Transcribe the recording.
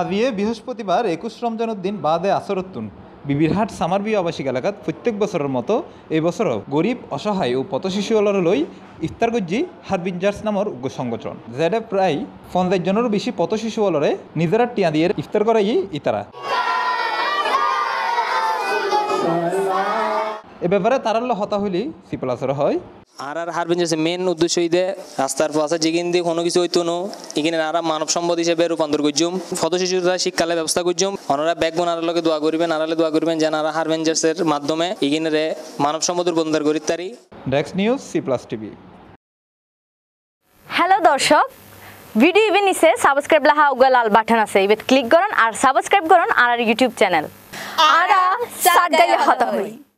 আবিয়ে বৃহস্পতিবার একুশ রমজানের দিন বাদে আসরত্তুন বিবিরহাট সামারবি আবাসিক এলাকাত প্রত্যেক বছরের মতো এই বছরও গরিব অসহায় ও পথ লই ইফতার গজ্জি হারবিনজার্স নামর উগ্র সংগঠন যেটা প্রায় পঞ্চাশ জনের বেশি পথ শিশুলরে নিজেরা টিয়া দিয়ে ইফতার করাই ইতারা এ ব্যাপারে তারাল্ল হতা হইলি সিপলাসর হয় আর আর যে মেন উদ্দেশ্য ইদে রাস্তার পাশে যেগিন দিয়ে কোনো কিছু হইতো নো এখানে আরা মানব সম্পদ হিসেবে রূপান্তর কইজুম ফত শিশুরা শিক্ষালে ব্যবস্থা করজুম ওনারা ব্যাগ বোন আরার লগে দোয়া করিবেন আরালে দোয়া করবেন যেন আরা হারবেঞ্জার্সের মাধ্যমে এখানে রে মানব সম্পদ রূপান্তর করি তারি ডেক্স news C plus TV hello দর্শক ভিডিও ইভেন নিচে সাবস্ক্রাইব লাহা উগা লাল বাটন আছে ইভেন ক্লিক করুন আর সাবস্ক্রাইব করুন আর ইউটিউব চ্যানেল আরা সাগাই হতা হই